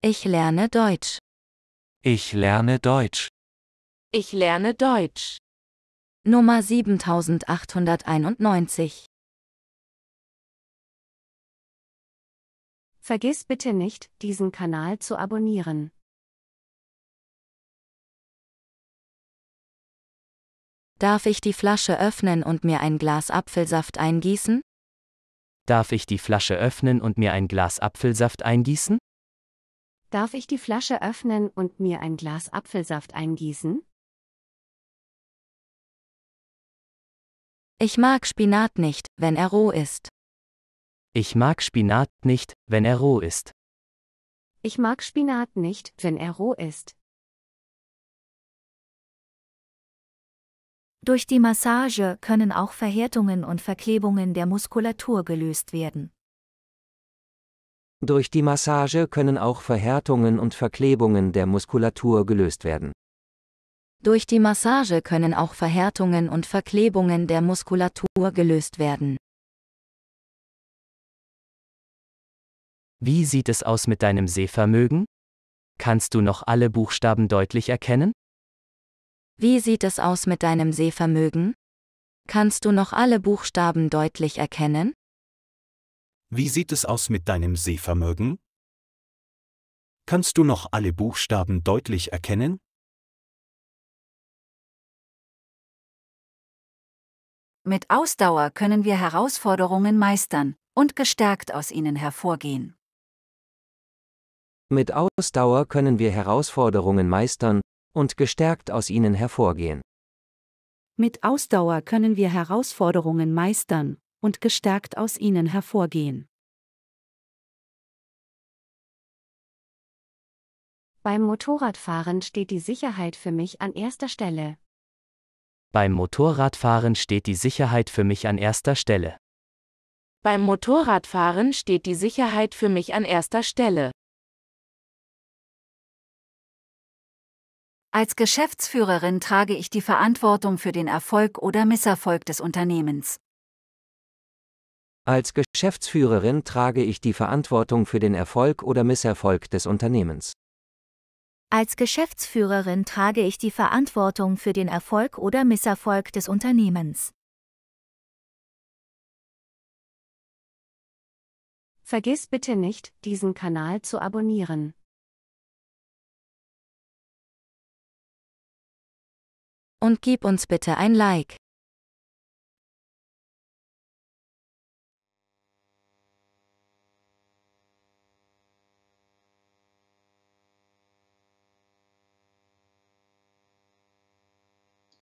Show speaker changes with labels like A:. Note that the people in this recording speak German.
A: Ich lerne Deutsch. Ich lerne Deutsch. Ich lerne Deutsch. Nummer 7891. Vergiss bitte nicht, diesen Kanal zu abonnieren. Darf ich die Flasche öffnen und mir ein Glas Apfelsaft eingießen? Darf ich die
B: Flasche öffnen und mir ein Glas Apfelsaft eingießen?
C: Darf ich die Flasche
A: öffnen und mir ein Glas Apfelsaft eingießen? Ich mag Spinat nicht, wenn er roh ist. Ich mag Spinat nicht, wenn er roh ist. Ich mag Spinat nicht, wenn er roh ist.
C: Durch die Massage können auch Verhärtungen und Verklebungen der Muskulatur gelöst werden.
D: Durch die Massage können auch Verhärtungen und Verklebungen der Muskulatur gelöst werden.
C: Durch die Massage können auch Verhärtungen und Verklebungen der Muskulatur gelöst werden.
B: Wie sieht es aus mit deinem Sehvermögen? Kannst du noch alle Buchstaben deutlich erkennen?
C: Wie sieht es aus mit deinem Sehvermögen? Kannst du noch alle Buchstaben deutlich erkennen?
A: Wie sieht es aus mit deinem Sehvermögen? Kannst du noch alle Buchstaben deutlich erkennen? Mit Ausdauer können wir Herausforderungen meistern und
C: gestärkt aus ihnen hervorgehen.
D: Mit Ausdauer können wir Herausforderungen meistern und gestärkt aus ihnen hervorgehen.
C: Mit
A: Ausdauer können wir Herausforderungen meistern und gestärkt aus ihnen hervorgehen. Beim Motorradfahren steht die Sicherheit für mich an erster Stelle. Beim
B: Motorradfahren steht die Sicherheit für mich an erster Stelle.
C: Beim Motorradfahren steht die Sicherheit für mich an erster Stelle. Als Geschäftsführerin trage ich die Verantwortung für den Erfolg oder Misserfolg des Unternehmens.
D: Als Geschäftsführerin trage ich die Verantwortung für den Erfolg oder Misserfolg des Unternehmens.
C: Als Geschäftsführerin trage ich die Verantwortung für den Erfolg oder Misserfolg
A: des Unternehmens. Vergiss bitte nicht, diesen Kanal zu abonnieren. Und gib uns bitte ein Like.